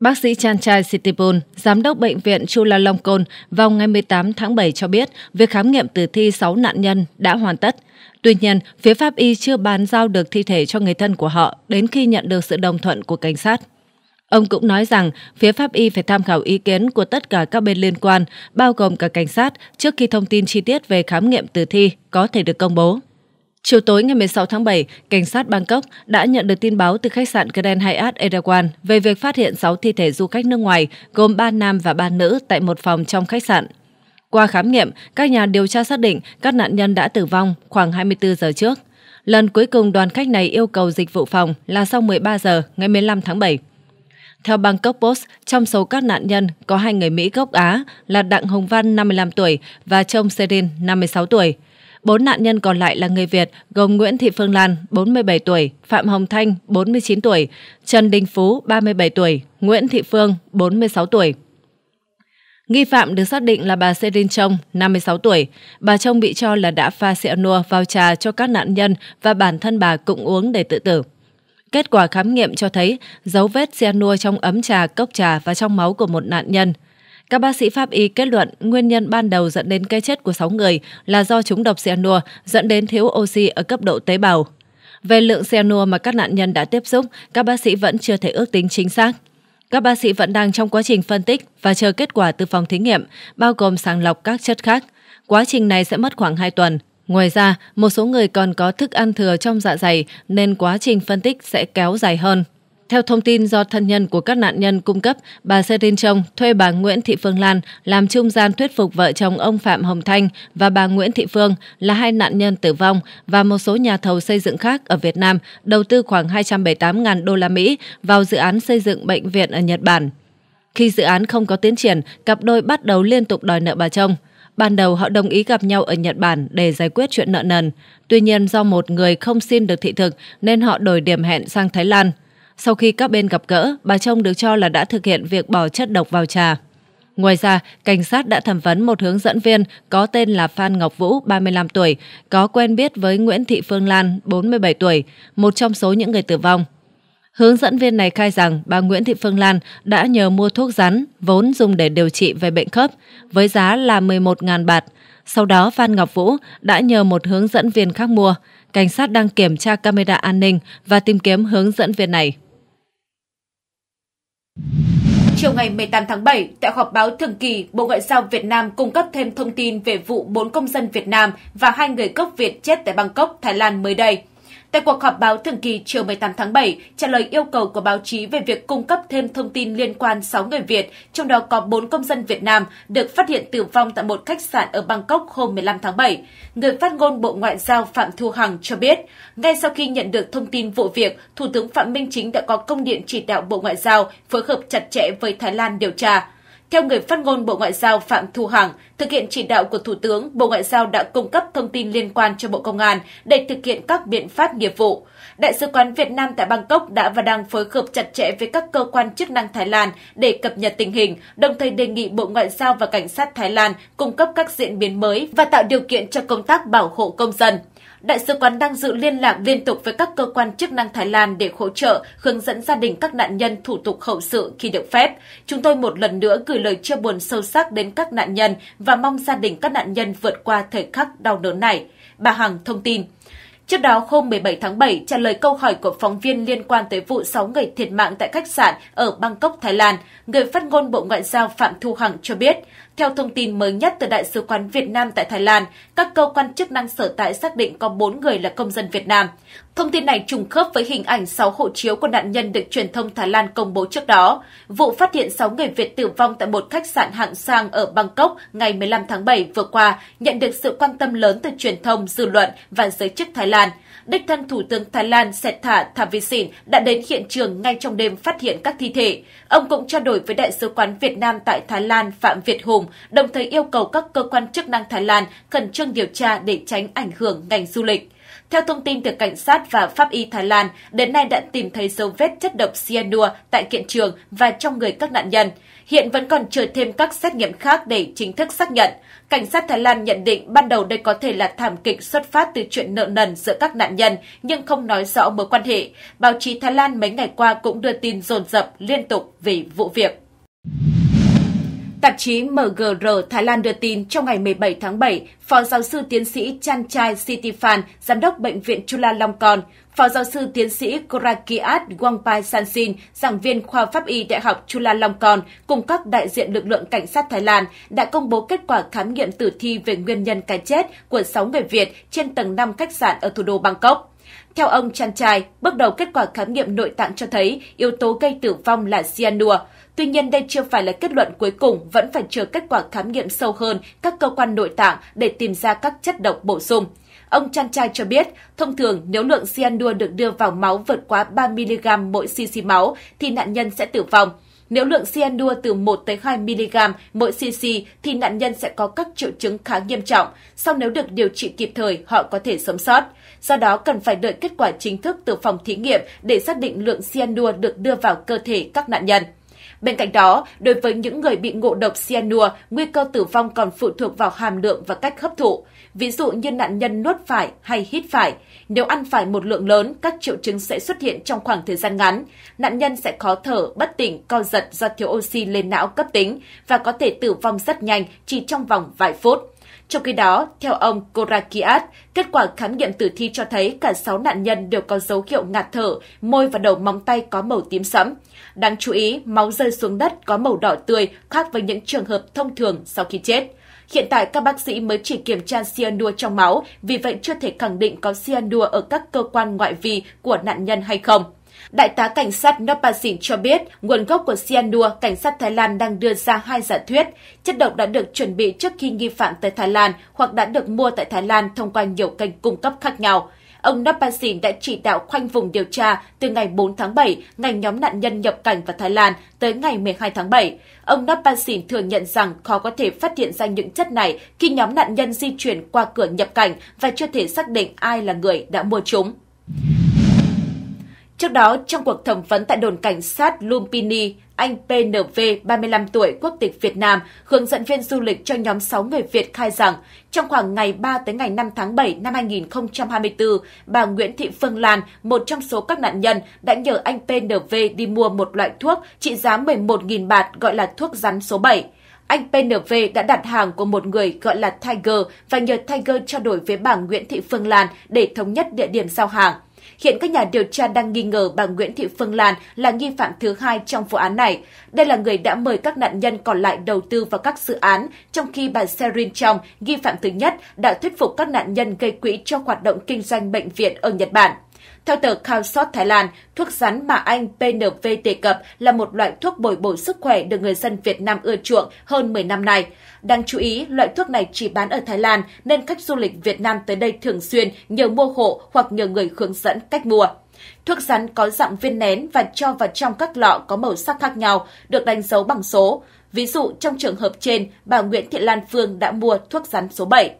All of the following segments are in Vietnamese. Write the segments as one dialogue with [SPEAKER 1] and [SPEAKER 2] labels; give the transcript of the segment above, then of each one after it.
[SPEAKER 1] Bác sĩ Chanchai Sitipun, giám đốc bệnh viện Chulalongkorn vào ngày 18 tháng 7 cho biết việc khám nghiệm tử thi 6 nạn nhân đã hoàn tất. Tuy nhiên, phía Pháp y chưa bàn giao được thi thể cho người thân của họ đến khi nhận được sự đồng thuận của cảnh sát. Ông cũng nói rằng phía Pháp y phải tham khảo ý kiến của tất cả các bên liên quan, bao gồm cả cảnh sát, trước khi thông tin chi tiết về khám nghiệm tử thi có thể được công bố. Chiều tối ngày 16 tháng 7, cảnh sát Bangkok đã nhận được tin báo từ khách sạn Grand Hyatt Erawan về việc phát hiện 6 thi thể du khách nước ngoài, gồm 3 nam và 3 nữ tại một phòng trong khách sạn. Qua khám nghiệm, các nhà điều tra xác định các nạn nhân đã tử vong khoảng 24 giờ trước. Lần cuối cùng đoàn khách này yêu cầu dịch vụ phòng là sau 13 giờ ngày 15 tháng 7. Theo Bangkok Post, trong số các nạn nhân có hai người Mỹ gốc Á là Đặng Hồng Văn, 55 tuổi và Trông Serin, 56 tuổi. Bốn nạn nhân còn lại là người Việt gồm Nguyễn Thị Phương Lan, 47 tuổi, Phạm Hồng Thanh, 49 tuổi, Trần Đình Phú, 37 tuổi, Nguyễn Thị Phương, 46 tuổi. Nghi phạm được xác định là bà Serin Trong, 56 tuổi. Bà Trong bị cho là đã pha cyanua vào trà cho các nạn nhân và bản thân bà cũng uống để tự tử. Kết quả khám nghiệm cho thấy dấu vết cyanua trong ấm trà, cốc trà và trong máu của một nạn nhân – các bác sĩ pháp y kết luận nguyên nhân ban đầu dẫn đến cái chết của 6 người là do chúng độc cyanua dẫn đến thiếu oxy ở cấp độ tế bào. Về lượng cyanua mà các nạn nhân đã tiếp xúc, các bác sĩ vẫn chưa thể ước tính chính xác. Các bác sĩ vẫn đang trong quá trình phân tích và chờ kết quả từ phòng thí nghiệm, bao gồm sàng lọc các chất khác. Quá trình này sẽ mất khoảng 2 tuần. Ngoài ra, một số người còn có thức ăn thừa trong dạ dày nên quá trình phân tích sẽ kéo dài hơn. Theo thông tin do thân nhân của các nạn nhân cung cấp, bà Serin Trông thuê bà Nguyễn Thị Phương Lan làm trung gian thuyết phục vợ chồng ông Phạm Hồng Thanh và bà Nguyễn Thị Phương là hai nạn nhân tử vong và một số nhà thầu xây dựng khác ở Việt Nam đầu tư khoảng 278.000 đô la Mỹ vào dự án xây dựng bệnh viện ở Nhật Bản. Khi dự án không có tiến triển, cặp đôi bắt đầu liên tục đòi nợ bà chồng. Ban đầu họ đồng ý gặp nhau ở Nhật Bản để giải quyết chuyện nợ nần. Tuy nhiên do một người không xin được thị thực nên họ đổi điểm hẹn sang Thái Lan – sau khi các bên gặp gỡ, bà Trông được cho là đã thực hiện việc bỏ chất độc vào trà. Ngoài ra, cảnh sát đã thẩm vấn một hướng dẫn viên có tên là Phan Ngọc Vũ, 35 tuổi, có quen biết với Nguyễn Thị Phương Lan, 47 tuổi, một trong số những người tử vong. Hướng dẫn viên này khai rằng bà Nguyễn Thị Phương Lan đã nhờ mua thuốc rắn, vốn dùng để điều trị về bệnh khớp, với giá là 11.000 bạt. Sau đó, Phan Ngọc Vũ đã nhờ một hướng dẫn viên khác mua. Cảnh sát đang kiểm tra camera an ninh và tìm kiếm hướng dẫn viên này.
[SPEAKER 2] Chiều ngày 18 tháng 7, tại họp báo thường kỳ, Bộ Ngoại giao Việt Nam cung cấp thêm thông tin về vụ 4 công dân Việt Nam và hai người gốc Việt chết tại Bangkok, Thái Lan mới đây. Tại cuộc họp báo thường kỳ chiều 18 tháng 7, trả lời yêu cầu của báo chí về việc cung cấp thêm thông tin liên quan 6 người Việt, trong đó có 4 công dân Việt Nam được phát hiện tử vong tại một khách sạn ở Bangkok hôm 15 tháng 7, người phát ngôn Bộ Ngoại giao Phạm Thu Hằng cho biết, ngay sau khi nhận được thông tin vụ việc, Thủ tướng Phạm Minh Chính đã có công điện chỉ đạo Bộ Ngoại giao phối hợp chặt chẽ với Thái Lan điều tra. Theo người phát ngôn Bộ Ngoại giao Phạm Thu Hằng, thực hiện chỉ đạo của Thủ tướng, Bộ Ngoại giao đã cung cấp thông tin liên quan cho Bộ Công an để thực hiện các biện pháp nghiệp vụ. Đại sứ quán Việt Nam tại Bangkok đã và đang phối hợp chặt chẽ với các cơ quan chức năng Thái Lan để cập nhật tình hình, đồng thời đề nghị Bộ Ngoại giao và Cảnh sát Thái Lan cung cấp các diễn biến mới và tạo điều kiện cho công tác bảo hộ công dân. Đại sứ quán đang giữ liên lạc liên tục với các cơ quan chức năng Thái Lan để hỗ trợ, hướng dẫn gia đình các nạn nhân thủ tục hậu sự khi được phép. Chúng tôi một lần nữa gửi lời chia buồn sâu sắc đến các nạn nhân và mong gia đình các nạn nhân vượt qua thời khắc đau đớn này. Bà Hằng thông tin. Trước đó, hôm 17 tháng 7, trả lời câu hỏi của phóng viên liên quan tới vụ 6 người thiệt mạng tại khách sạn ở Bangkok, Thái Lan, người phát ngôn Bộ Ngoại giao Phạm Thu Hằng cho biết, theo thông tin mới nhất từ Đại sứ quán Việt Nam tại Thái Lan, các cơ quan chức năng sở tại xác định có 4 người là công dân Việt Nam. Thông tin này trùng khớp với hình ảnh 6 hộ chiếu của nạn nhân được truyền thông Thái Lan công bố trước đó. Vụ phát hiện 6 người Việt tử vong tại một khách sạn hạng sang ở Bangkok ngày 15 tháng 7 vừa qua nhận được sự quan tâm lớn từ truyền thông, dư luận và giới chức Thái Lan. Đích thân Thủ tướng Thái Lan Setha Thavisin đã đến hiện trường ngay trong đêm phát hiện các thi thể. Ông cũng trao đổi với Đại sứ quán Việt Nam tại Thái Lan Phạm Việt Hùng, đồng thời yêu cầu các cơ quan chức năng Thái Lan khẩn trương điều tra để tránh ảnh hưởng ngành du lịch. Theo thông tin từ cảnh sát và pháp y Thái Lan, đến nay đã tìm thấy dấu vết chất độc cyanua tại hiện trường và trong người các nạn nhân. Hiện vẫn còn chờ thêm các xét nghiệm khác để chính thức xác nhận. Cảnh sát Thái Lan nhận định ban đầu đây có thể là thảm kịch xuất phát từ chuyện nợ nần giữa các nạn nhân, nhưng không nói rõ mối quan hệ. Báo chí Thái Lan mấy ngày qua cũng đưa tin dồn dập liên tục về vụ việc. Tạp chí MGR Thái Lan đưa tin trong ngày 17 tháng 7, Phó giáo sư tiến sĩ Chanchai Sitifan, giám đốc Bệnh viện Chula Long Con, Phó giáo sư tiến sĩ Korakiat Wangpai Sansin, giảng viên khoa pháp y Đại học Chula Long Con cùng các đại diện lực lượng cảnh sát Thái Lan đã công bố kết quả khám nghiệm tử thi về nguyên nhân cái chết của 6 người Việt trên tầng 5 khách sạn ở thủ đô Bangkok. Theo ông Chanchai, bước đầu kết quả khám nghiệm nội tạng cho thấy yếu tố gây tử vong là cyanua. Tuy nhiên đây chưa phải là kết luận cuối cùng, vẫn phải chờ kết quả khám nghiệm sâu hơn các cơ quan nội tạng để tìm ra các chất độc bổ sung. Ông Chanchai cho biết, thông thường nếu lượng cyanua được đưa vào máu vượt quá 3mg mỗi cc máu thì nạn nhân sẽ tử vong. Nếu lượng cyanua từ 1 tới 2 mg mỗi cc thì nạn nhân sẽ có các triệu chứng khá nghiêm trọng, song nếu được điều trị kịp thời họ có thể sống sót. Do đó cần phải đợi kết quả chính thức từ phòng thí nghiệm để xác định lượng cyanua được đưa vào cơ thể các nạn nhân. Bên cạnh đó, đối với những người bị ngộ độc cyanua, nguy cơ tử vong còn phụ thuộc vào hàm lượng và cách hấp thụ. Ví dụ như nạn nhân nuốt phải hay hít phải. Nếu ăn phải một lượng lớn, các triệu chứng sẽ xuất hiện trong khoảng thời gian ngắn. Nạn nhân sẽ khó thở, bất tỉnh, co giật do thiếu oxy lên não cấp tính và có thể tử vong rất nhanh chỉ trong vòng vài phút. Trong khi đó, theo ông Korakiat, kết quả khám nghiệm tử thi cho thấy cả 6 nạn nhân đều có dấu hiệu ngạt thở, môi và đầu móng tay có màu tím sẫm. Đáng chú ý, máu rơi xuống đất có màu đỏ tươi khác với những trường hợp thông thường sau khi chết. Hiện tại các bác sĩ mới chỉ kiểm tra cyanua trong máu, vì vậy chưa thể khẳng định có cyanua ở các cơ quan ngoại vi của nạn nhân hay không. Đại tá cảnh sát Nopasin cho biết nguồn gốc của cyanua, cảnh sát Thái Lan đang đưa ra hai giả thuyết. Chất độc đã được chuẩn bị trước khi nghi phạm tới Thái Lan hoặc đã được mua tại Thái Lan thông qua nhiều kênh cung cấp khác nhau. Ông Nopasin đã chỉ đạo khoanh vùng điều tra từ ngày 4 tháng 7, ngày nhóm nạn nhân nhập cảnh vào Thái Lan, tới ngày 12 tháng 7. Ông Nopasin thừa nhận rằng khó có thể phát hiện ra những chất này khi nhóm nạn nhân di chuyển qua cửa nhập cảnh và chưa thể xác định ai là người đã mua chúng. Trước đó, trong cuộc thẩm vấn tại đồn cảnh sát Lumpini, anh PNV, 35 tuổi, quốc tịch Việt Nam, hướng dẫn viên du lịch cho nhóm 6 người Việt khai rằng, trong khoảng ngày 3 tới ngày 5 tháng 7 năm 2024, bà Nguyễn Thị Phương Lan, một trong số các nạn nhân, đã nhờ anh PNV đi mua một loại thuốc trị giá 11.000 bạt gọi là thuốc rắn số 7 anh PNV đã đặt hàng của một người gọi là Tiger và nhờ Tiger trao đổi với bà Nguyễn Thị Phương Lan để thống nhất địa điểm giao hàng. Hiện các nhà điều tra đang nghi ngờ bà Nguyễn Thị Phương Lan là nghi phạm thứ hai trong vụ án này. Đây là người đã mời các nạn nhân còn lại đầu tư vào các dự án, trong khi bà Serin Trong, nghi phạm thứ nhất, đã thuyết phục các nạn nhân gây quỹ cho hoạt động kinh doanh bệnh viện ở Nhật Bản. Theo tờ Khao Thái Lan, thuốc rắn mà Anh PNV đề cập là một loại thuốc bồi bổ sức khỏe được người dân Việt Nam ưa chuộng hơn 10 năm nay. Đáng chú ý, loại thuốc này chỉ bán ở Thái Lan nên khách du lịch Việt Nam tới đây thường xuyên nhờ mua hộ hoặc nhờ người hướng dẫn cách mua. Thuốc rắn có dạng viên nén và cho vào trong các lọ có màu sắc khác nhau, được đánh dấu bằng số. Ví dụ, trong trường hợp trên, bà Nguyễn Thị Lan Phương đã mua thuốc rắn số 7.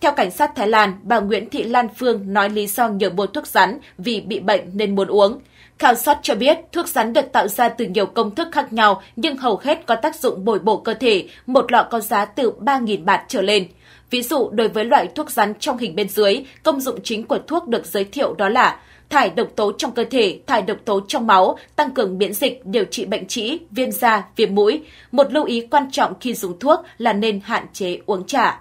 [SPEAKER 2] Theo cảnh sát Thái Lan, bà Nguyễn Thị Lan Phương nói lý do nhờ mua thuốc rắn vì bị bệnh nên muốn uống. Khảo sát cho biết thuốc rắn được tạo ra từ nhiều công thức khác nhau nhưng hầu hết có tác dụng bồi bổ cơ thể, một lọ có giá từ 3.000 bạt trở lên. Ví dụ, đối với loại thuốc rắn trong hình bên dưới, công dụng chính của thuốc được giới thiệu đó là thải độc tố trong cơ thể, thải độc tố trong máu, tăng cường miễn dịch, điều trị bệnh trĩ, viêm da, viêm mũi. Một lưu ý quan trọng khi dùng thuốc là nên hạn chế uống
[SPEAKER 3] trà.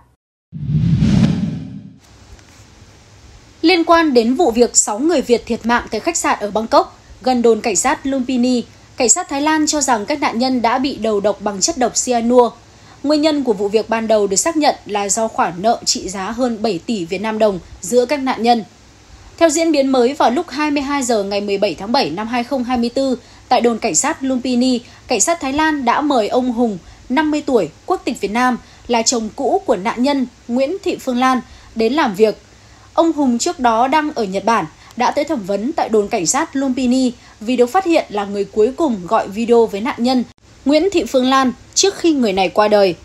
[SPEAKER 3] Liên quan đến vụ việc 6 người Việt thiệt mạng tại khách sạn ở Bangkok, gần đồn cảnh sát Lumpini, cảnh sát Thái Lan cho rằng các nạn nhân đã bị đầu độc bằng chất độc cyanua. Nguyên nhân của vụ việc ban đầu được xác nhận là do khoản nợ trị giá hơn 7 tỷ Việt Nam đồng giữa các nạn nhân. Theo diễn biến mới, vào lúc 22 giờ ngày 17 tháng 7 năm 2024, tại đồn cảnh sát Lumpini, cảnh sát Thái Lan đã mời ông Hùng, 50 tuổi, quốc tịch Việt Nam, là chồng cũ của nạn nhân Nguyễn Thị Phương Lan, đến làm việc Ông Hùng trước đó đang ở Nhật Bản, đã tới thẩm vấn tại đồn cảnh sát Lumpini vì được phát hiện là người cuối cùng gọi video với nạn nhân Nguyễn Thị Phương Lan trước khi người này qua đời.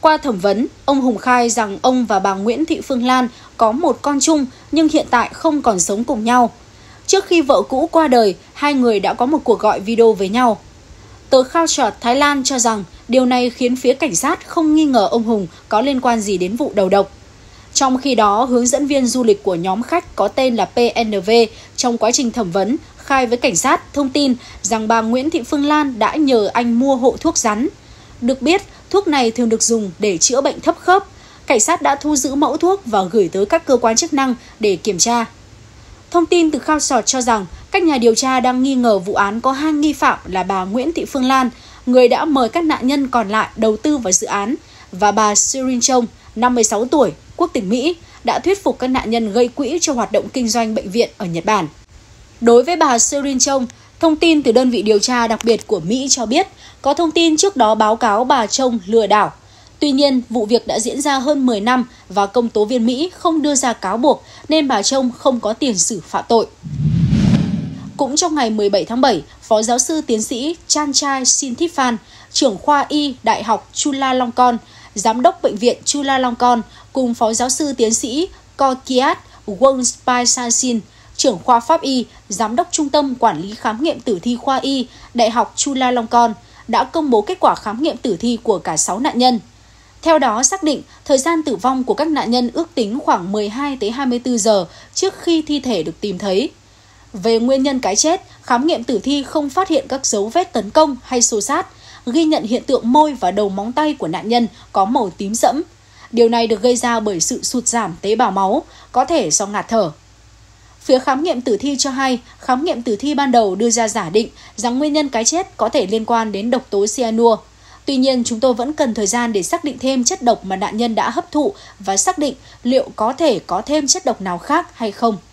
[SPEAKER 3] Qua thẩm vấn, ông Hùng khai rằng ông và bà Nguyễn Thị Phương Lan có một con chung nhưng hiện tại không còn sống cùng nhau. Trước khi vợ cũ qua đời, hai người đã có một cuộc gọi video với nhau. Tờ Khao Trọt Thái Lan cho rằng điều này khiến phía cảnh sát không nghi ngờ ông Hùng có liên quan gì đến vụ đầu độc. Trong khi đó, hướng dẫn viên du lịch của nhóm khách có tên là PNV trong quá trình thẩm vấn khai với cảnh sát thông tin rằng bà Nguyễn Thị Phương Lan đã nhờ anh mua hộ thuốc rắn. Được biết, thuốc này thường được dùng để chữa bệnh thấp khớp. Cảnh sát đã thu giữ mẫu thuốc và gửi tới các cơ quan chức năng để kiểm tra. Thông tin từ khao sọt cho rằng các nhà điều tra đang nghi ngờ vụ án có hai nghi phạm là bà Nguyễn Thị Phương Lan, người đã mời các nạn nhân còn lại đầu tư vào dự án, và bà Sirin Trông, 56 tuổi, quốc tịch Mỹ đã thuyết phục các nạn nhân gây quỹ cho hoạt động kinh doanh bệnh viện ở Nhật Bản. Đối với bà Serin Chong, thông tin từ đơn vị điều tra đặc biệt của Mỹ cho biết có thông tin trước đó báo cáo bà Chong lừa đảo. Tuy nhiên, vụ việc đã diễn ra hơn 10 năm và công tố viên Mỹ không đưa ra cáo buộc nên bà Chong không có tiền xử phạm tội. Cũng trong ngày 17 tháng 7, Phó giáo sư tiến sĩ Chan Chai Sintiphan, trưởng khoa Y Đại học Chulalongkorn Giám đốc Bệnh viện Chula Long Con cùng Phó Giáo sư Tiến sĩ Kokiat Wong Spai Sansin, trưởng khoa pháp y, giám đốc trung tâm quản lý khám nghiệm tử thi khoa y, Đại học Chula Long Con, đã công bố kết quả khám nghiệm tử thi của cả 6 nạn nhân. Theo đó xác định, thời gian tử vong của các nạn nhân ước tính khoảng 12 tới 24 giờ trước khi thi thể được tìm thấy. Về nguyên nhân cái chết, khám nghiệm tử thi không phát hiện các dấu vết tấn công hay xô sát – ghi nhận hiện tượng môi và đầu móng tay của nạn nhân có màu tím sẫm. Điều này được gây ra bởi sự sụt giảm tế bào máu, có thể do ngạt thở. Phía khám nghiệm tử thi cho hay, khám nghiệm tử thi ban đầu đưa ra giả định rằng nguyên nhân cái chết có thể liên quan đến độc tố cyanua. Tuy nhiên, chúng tôi vẫn cần thời gian để xác định thêm chất độc mà nạn nhân đã hấp thụ và xác định liệu có thể có thêm chất độc nào khác hay không.